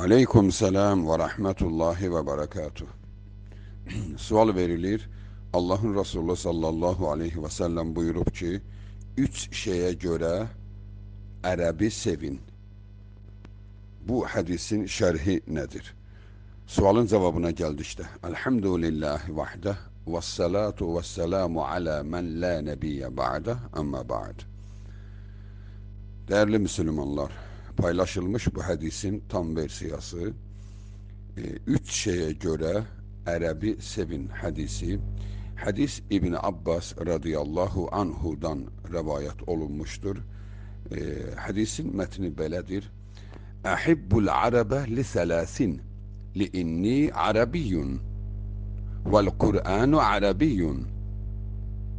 Aleyküm selam ve rahmetullahi ve berekatuh. Sual verilir. Allah'ın Resulü sallallahu aleyhi ve sellem buyurub ki, üç şeye göre Arabi sevin. Bu hadisin şərhi nedir? Sualın cavabına gəldikdə. Elhamdülillahi vahdə və salatu və selamu alə mən lə nəbiyyə ba'də əmmə ba'd. Dəyərli müsəlmanlar, paylaşılmış bu hadisin tam versiyası. E, üç şeye göre Arabi sevin hadisi. Hadis İbni Abbas radıyallahu anhu'dan rivayet olunmuştur. E, hadisin metni beledir. Ahibbul arabe li selasin li inni arabiyyun vel Kur'anu arabiyyun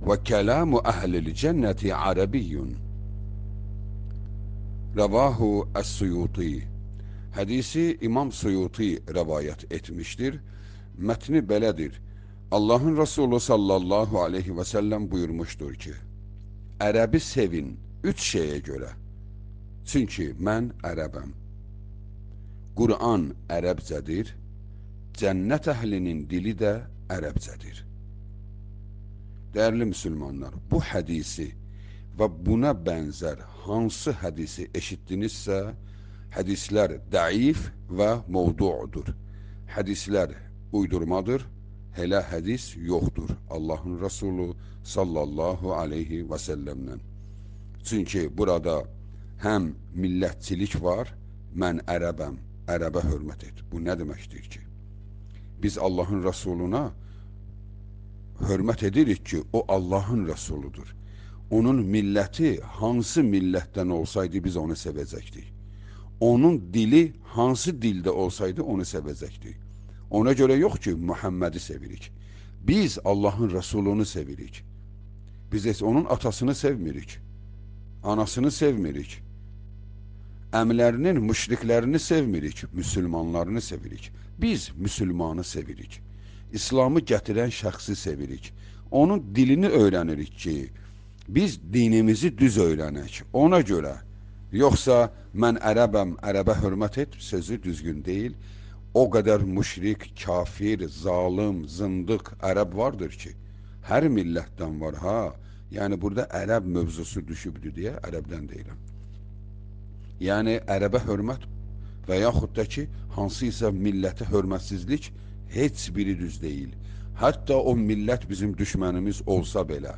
ve kelamu ahlil cenneti arabiyyun Rəvahu Əs-Suyuti Hədisi İmam Suyuti rəvayət etmişdir. Mətni belədir. Allahın Resulü sallallahu aleyhi ve sellem buyurmuşdur ki, Ərəbi sevin üç şeyə görə. Çünki mən ərəbəm. Quran ərəbcədir, cənnət əhlinin dili də ərəbcədir. Dəyərli müsəlmanlar, bu hədisi və buna bənzər hansı hədisi eşitdinizsə, hədislər dəif və mövduudur. Hədislər uydurmadır, elə hədis yoxdur Allahın Rəsulu sallallahu aleyhi və səlləmdən. Çünki burada həm millətçilik var, mən ərəbəm, ərəbə hörmət et. Bu nə deməkdir ki? Biz Allahın Rəsuluna hörmət edirik ki, o Allahın Rəsuludur onun milləti hansı millətdən olsaydı biz onu sevəcəkdik. Onun dili hansı dildə olsaydı onu sevəcəkdik. Ona görə yox ki, Məhəmmədi sevirik. Biz Allahın Rəsulunu sevirik. Biz heç onun atasını sevmirik. Anasını sevmirik. Əmlərinin müşriklərini sevmirik, müsəlmanlarını sevirik. Biz müsəlmanı sevirik. İslamı gətirən şəxsi sevirik. Onun dilini öyrənirik ki, biz dinimizi düz öyrənək. Ona görə yoxsa mən ərəbəm, ərəbə hörmət et sözü düzgün deyil. O qədər müşrik, kafir, zalım, zındıq ərəb vardır ki, hər millətdən var ha. Yəni burada ərəb mövzusu düşübdü deyə ərəbdən deyirəm. Yəni ərəbə hörmət və yaxud da ki, hansısa millətə hörmətsizlik heç biri düz deyil. Hətta o millət bizim düşmənimiz olsa belə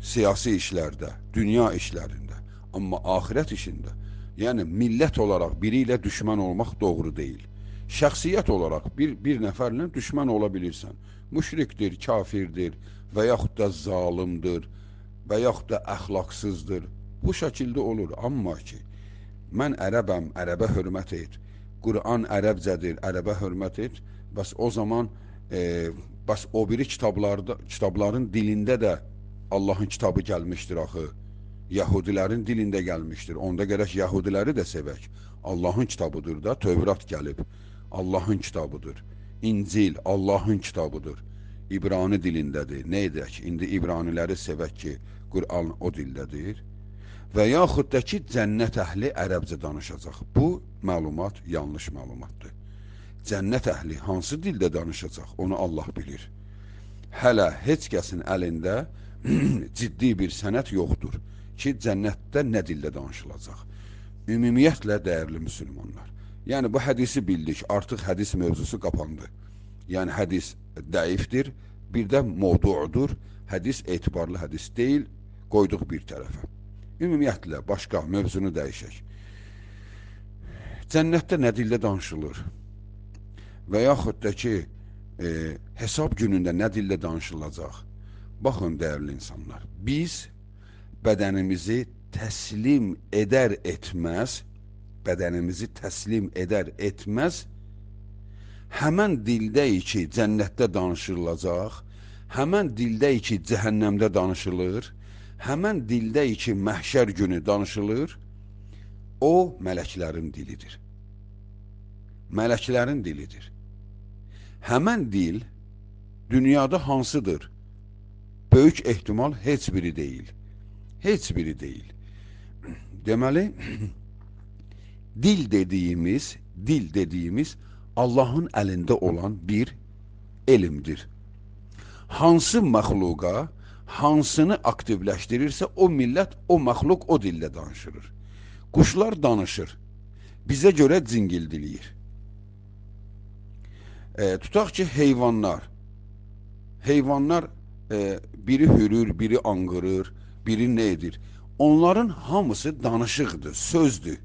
siyasi işlərdə, dünya işlərində, amma axirət işində, yəni millət olaraq biri ilə düşmən olmaq doğru deyil. Şəxsiyyət olaraq bir, bir nəfərlə düşmən ola bilirsən. Müşrikdir, kafirdir və yaxud da zalimdir və yaxud da əxlaqsızdır. Bu şəkildə olur, amma ki, mən ərəbəm, ərəbə hörmət et, Quran ərəbcədir, ərəbə hörmət et, bəs o zaman, e, bəs o biri kitablarda, kitabların dilində də Allahın kitabı gəlmişdir axı. Yahudilərin dilində gəlmişdir. Onda gərək Yahudiləri də sevək. Allahın kitabıdır da, Tövrat gəlib. Allahın kitabıdır. İncil Allahın kitabıdır. İbrani dilindədir. Nə edək? İndi İbraniləri sevək ki, Qur'an o dildədir. Və yaxud da ki, cənnət əhli ərəbcə danışacaq. Bu məlumat yanlış məlumatdır. Cənnət əhli hansı dildə danışacaq, onu Allah bilir. Hələ heç kəsin əlində ciddi bir sənət yoxdur ki, cənnətdə nə dildə danışılacaq. Ümumiyyətlə, dəyərli müsəlmanlar, yəni bu hədisi bildik, artıq hədis mövzusu qapandı. Yəni hədis dəyifdir, bir də modudur, hədis etibarlı hədis deyil, qoyduq bir tərəfə. Ümumiyyətlə, başqa mövzunu dəyişək. Cənnətdə nə dildə danışılır? Və yaxud da ki, e, hesab günündə nə dildə danışılacaq? Baxın dəyərli insanlar, biz bədənimizi təslim edər etməz, bədənimizi təslim edər etməz, həmən dildəyik ki, cənnətdə danışılacaq, həmən dildəyik ki, cəhənnəmdə danışılır, həmən dildəyik ki, məhşər günü danışılır, o mələklərin dilidir. Mələklərin dilidir. Həmən dil dünyada hansıdır? böyük ehtimal heç biri deyil. Heç biri deyil. Deməli, dil dediyimiz, dil dediyimiz Allahın əlində olan bir elmdir. Hansı məxluqa, hansını aktivləşdirirsə, o millət, o məxluq o dillə danışırır. Quşlar danışır. Bizə görə cingildiliyir. E, tutaq ki, heyvanlar. Heyvanlar e, biri hürür, biri anqırır, biri nə edir? Onların hamısı danışıqdır, sözdür.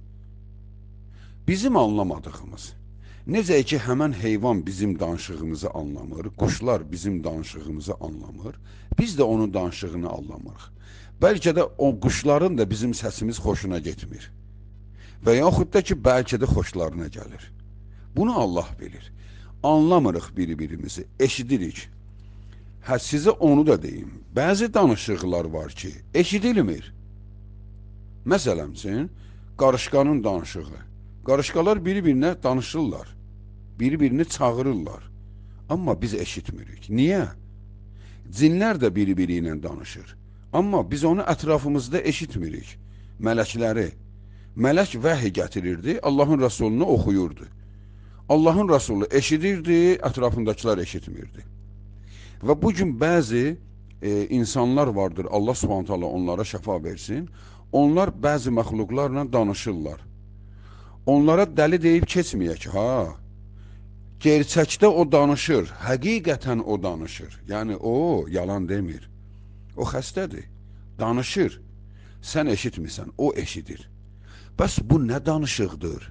Bizim anlamadığımız. Necə ki, həmən heyvan bizim danışığımızı anlamır, quşlar bizim danışığımızı anlamır, biz də onun danışığını anlamırıq. Bəlkə də o quşların da bizim səsimiz xoşuna getmir. Və yaxud da ki, bəlkə də xoşlarına gəlir. Bunu Allah bilir. Anlamırıq bir-birimizi, eşidirik, Hə, sizə onu da deyim. Bəzi danışıqlar var ki, eşidilmir. Məsələn üçün, qarışqanın danışığı. Qarışqalar bir-birinə danışırlar. Bir-birini çağırırlar. Amma biz eşitmirik. Niyə? Cinlər də bir-biri ilə danışır. Amma biz onu ətrafımızda eşitmirik. Mələkləri. Mələk vəhi gətirirdi, Allahın Rəsulunu oxuyurdu. Allahın Rəsulu eşidirdi, ətrafındakılar eşitmirdi. Və bu gün bəzi e, insanlar vardır, Allah Subhanahu taala onlara şəfa versin. Onlar bəzi məxluqlarla danışırlar. Onlara dəli deyib keçməyək, ha. Gerçəkdə o danışır, həqiqətən o danışır. Yəni o yalan demir. O xəstədir. Danışır. Sən eşitmirsən, o eşidir. Bəs bu nə danışıqdır?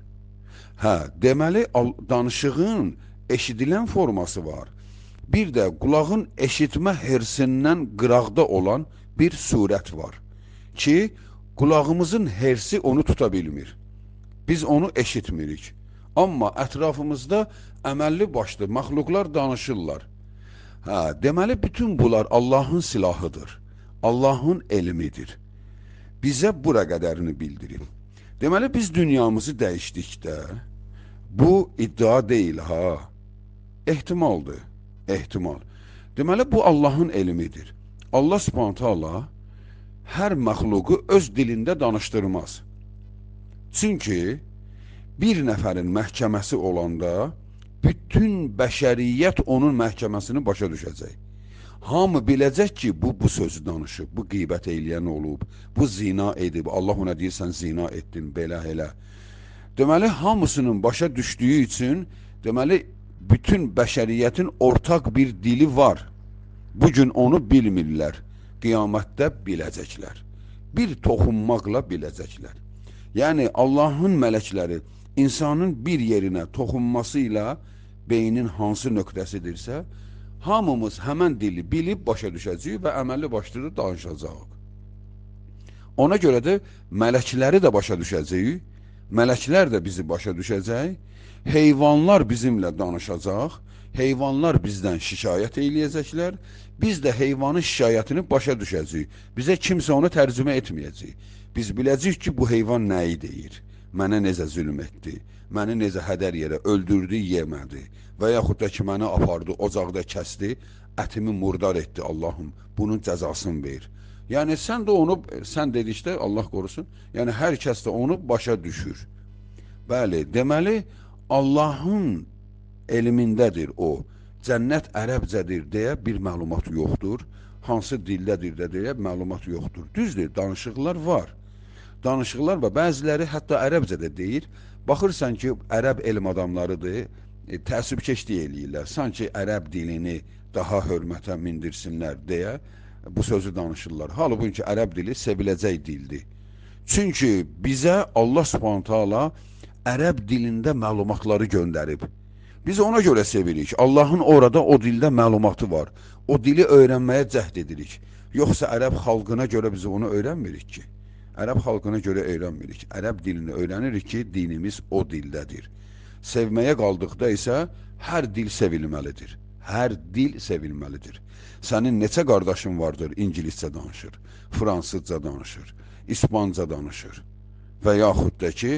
Hə, deməli danışığın eşidilən forması var. Bir də qulağın eşitmə hirsindən qıraqda olan bir surət var ki, qulağımızın hersi onu tuta bilmir. Biz onu eşitmirik. Amma ətrafımızda əməlli başlı məxluqlar danışırlar. Hə, deməli bütün bunlar Allahın silahıdır. Allahın elmidir. Bizə bura qədərini bildirib. Deməli biz dünyamızı dəyişdikdə bu iddia deyil ha. Ehtimaldır ehtimal. Deməli, bu Allahın elmidir. Allah subhanətəala hər məxluqu öz dilində danışdırmaz. Çünki bir nəfərin məhkəməsi olanda bütün bəşəriyyət onun məhkəməsini başa düşəcək. Hamı biləcək ki, bu bu sözü danışıb, bu qeybət eləyən olub, bu zina edib, Allah ona deyirsən zina etdin, belə elə. Deməli, hamısının başa düşdüyü üçün, deməli, bütün bəşəriyyətin ortaq bir dili var. Bu gün onu bilmirlər. Qiyamətdə biləcəklər. Bir toxunmaqla biləcəklər. Yəni Allahın mələkləri insanın bir yerinə toxunması ilə beynin hansı nöqtəsidirsə, hamımız həmən dili bilib başa düşəcəyik və əməlli başlayıb danışacağıq. Ona görə də mələkləri də başa düşəcəyik mələklər də bizi başa düşəcək, heyvanlar bizimlə danışacaq, heyvanlar bizdən şikayət eləyəcəklər, biz də heyvanın şikayətini başa düşəcəyik. Bizə kimsə onu tərcümə etməyəcək. Biz biləcəyik ki, bu heyvan nəyi deyir, mənə necə zülm etdi, məni necə hədər yerə öldürdü, yemədi və yaxud da ki, məni apardı, ocaqda kəsdi, ətimi murdar etdi, Allahım, bunun cəzasını verir. Yəni sən də onu sən dedikdə Allah qorusun. Yəni hər kəs də onu başa düşür. Bəli, deməli Allahın elmindədir o. Cənnət ərəbcədir deyə bir məlumat yoxdur. Hansı dildədir də deyə məlumat yoxdur. Düzdür, danışıqlar var. Danışıqlar və bəziləri hətta ərəbcədə deyir. Baxırsan ki, ərəb elm adamlarıdır. E, təəssübkeşlik eləyirlər. Sanki ərəb dilini daha hörmətə mindirsinlər deyə bu sözü danışırlar. Halbuki ərəb dili seviləcək dildir. Çünki bizə Allah Subhanahu taala ərəb dilində məlumatları göndərib. Biz ona görə sevirik. Allahın orada o dildə məlumatı var. O dili öyrənməyə cəhd edirik. Yoxsa ərəb xalqına görə biz onu öyrənmirik ki. Ərəb xalqına görə öyrənmirik. Ərəb dilini öyrənirik ki, dinimiz o dildədir. Sevməyə qaldıqda isə hər dil sevilməlidir. Hər dil sevilməlidir. Sənin neçə qardaşın vardır ingiliscə danışır, fransızca danışır, ispanca danışır və yaxud da ki,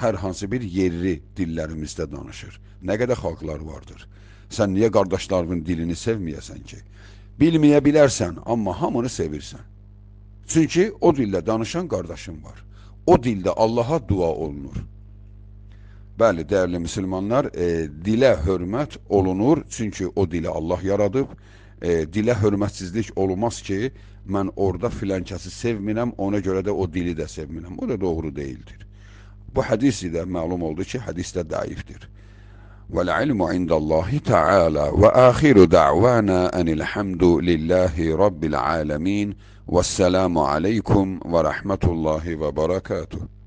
hər hansı bir yerli dillərimizdə danışır. Nə qədər xalqlar vardır. Sən niyə qardaşlarının dilini sevməyəsən ki? Bilməyə bilərsən, amma hamını sevirsən. Çünki o dildə danışan qardaşın var. O dildə Allaha dua olunur. Bəli, değerli Müslümanlar e, dilə hörmət olunur, çünkü o dili Allah yaradıb. E, dilə hörmətsizlik olmaz ki, mən orada filan kəsi sevmirəm, ona görə də o dili də sevmirəm. O da doğru değildir Bu hədis də məlum oldu ki, hədis də daifdir. وَالْعِلْمُ عِنْدَ اللّٰهِ تَعَالَى وَآخِرُ دَعْوَانَا أَنِ الْحَمْدُ لِلّٰهِ رَبِّ الْعَالَمِينَ وَالسَّلَامُ عَلَيْكُمْ وَرَحْمَةُ اللّٰهِ وَبَرَكَاتُهُ